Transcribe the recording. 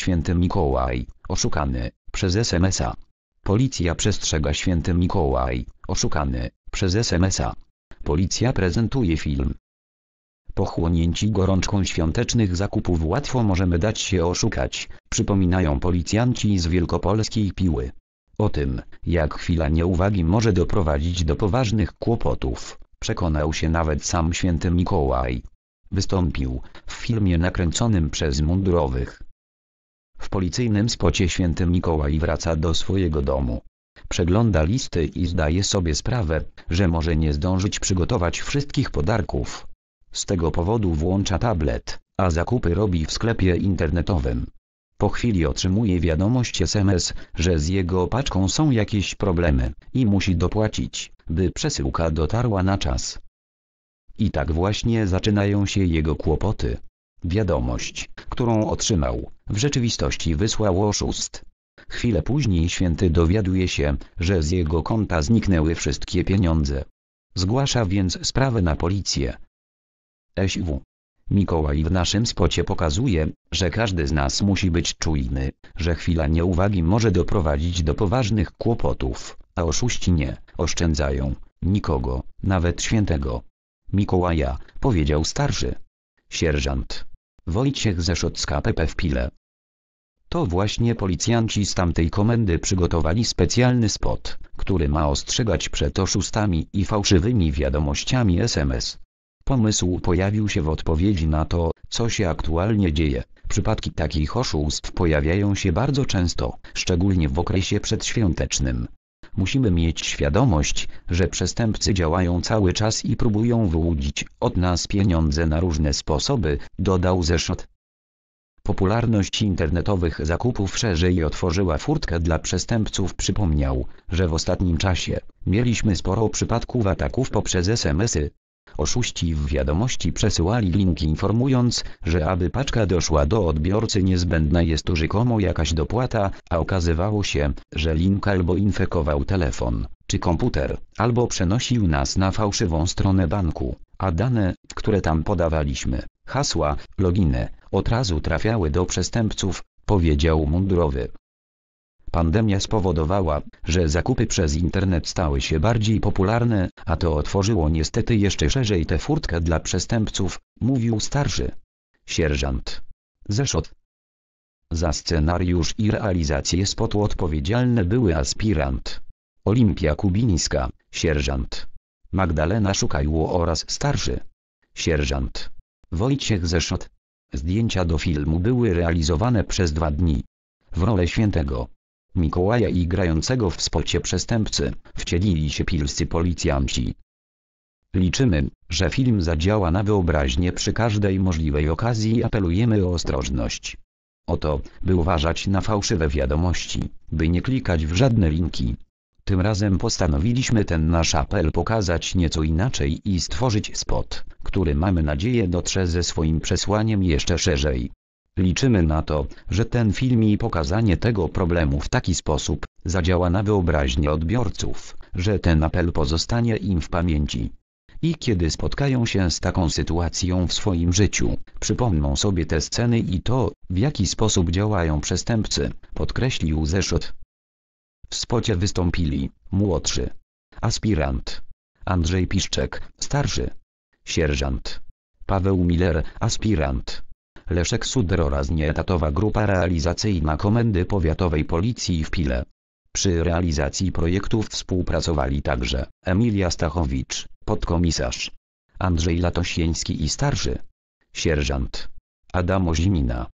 Święty Mikołaj, oszukany, przez SMS-a. Policja przestrzega Święty Mikołaj, oszukany, przez SMS-a. Policja prezentuje film. Pochłonięci gorączką świątecznych zakupów łatwo możemy dać się oszukać, przypominają policjanci z wielkopolskiej piły. O tym, jak chwila nieuwagi może doprowadzić do poważnych kłopotów, przekonał się nawet sam święty Mikołaj. Wystąpił w filmie nakręconym przez mundurowych. W policyjnym spocie święty Mikołaj wraca do swojego domu. Przegląda listy i zdaje sobie sprawę, że może nie zdążyć przygotować wszystkich podarków. Z tego powodu włącza tablet, a zakupy robi w sklepie internetowym. Po chwili otrzymuje wiadomość SMS, że z jego paczką są jakieś problemy i musi dopłacić, by przesyłka dotarła na czas. I tak właśnie zaczynają się jego kłopoty. Wiadomość, którą otrzymał, w rzeczywistości wysłał oszust. Chwilę później święty dowiaduje się, że z jego konta zniknęły wszystkie pieniądze. Zgłasza więc sprawę na policję. SW. Mikołaj w naszym spocie pokazuje, że każdy z nas musi być czujny, że chwila nieuwagi może doprowadzić do poważnych kłopotów, a oszuści nie oszczędzają nikogo, nawet świętego. Mikołaja, powiedział starszy. Sierżant. Wojciech Zeszocka PP w Pile. To właśnie policjanci z tamtej komendy przygotowali specjalny spot, który ma ostrzegać przed oszustami i fałszywymi wiadomościami SMS. Pomysł pojawił się w odpowiedzi na to, co się aktualnie dzieje. Przypadki takich oszustw pojawiają się bardzo często, szczególnie w okresie przedświątecznym musimy mieć świadomość, że przestępcy działają cały czas i próbują wyłudzić od nas pieniądze na różne sposoby, dodał Zeszot. Popularność internetowych zakupów szerzej otworzyła furtkę dla przestępców przypomniał, że w ostatnim czasie mieliśmy sporo przypadków ataków poprzez SMS-y, Oszuści w wiadomości przesyłali linki informując, że aby paczka doszła do odbiorcy niezbędna jest tu rzekomo jakaś dopłata, a okazywało się, że link albo infekował telefon, czy komputer, albo przenosił nas na fałszywą stronę banku, a dane, które tam podawaliśmy, hasła, loginy, od razu trafiały do przestępców, powiedział mundurowy. Pandemia spowodowała, że zakupy przez internet stały się bardziej popularne, a to otworzyło niestety jeszcze szerzej tę furtkę dla przestępców, mówił starszy sierżant Zeszot. Za scenariusz i realizację spotu odpowiedzialne były aspirant Olimpia Kubińska, sierżant Magdalena Szukajło oraz starszy sierżant Wojciech Zeszot. Zdjęcia do filmu były realizowane przez dwa dni. W rolę świętego Mikołaja i grającego w spocie przestępcy, wcielili się pilscy policjanci. Liczymy, że film zadziała na wyobraźnię przy każdej możliwej okazji i apelujemy o ostrożność. Oto, by uważać na fałszywe wiadomości, by nie klikać w żadne linki. Tym razem postanowiliśmy ten nasz apel pokazać nieco inaczej i stworzyć spot, który mamy nadzieję dotrze ze swoim przesłaniem jeszcze szerzej. Liczymy na to, że ten film i pokazanie tego problemu w taki sposób, zadziała na wyobraźnię odbiorców, że ten apel pozostanie im w pamięci. I kiedy spotkają się z taką sytuacją w swoim życiu, przypomną sobie te sceny i to, w jaki sposób działają przestępcy, podkreślił Zeszot. W spocie wystąpili młodszy aspirant Andrzej Piszczek, starszy sierżant Paweł Miller, aspirant Leszek Suder oraz nieetatowa grupa realizacyjna Komendy Powiatowej Policji w Pile. Przy realizacji projektów współpracowali także Emilia Stachowicz, podkomisarz, Andrzej Latosieński i starszy, sierżant, Adam Ozimina,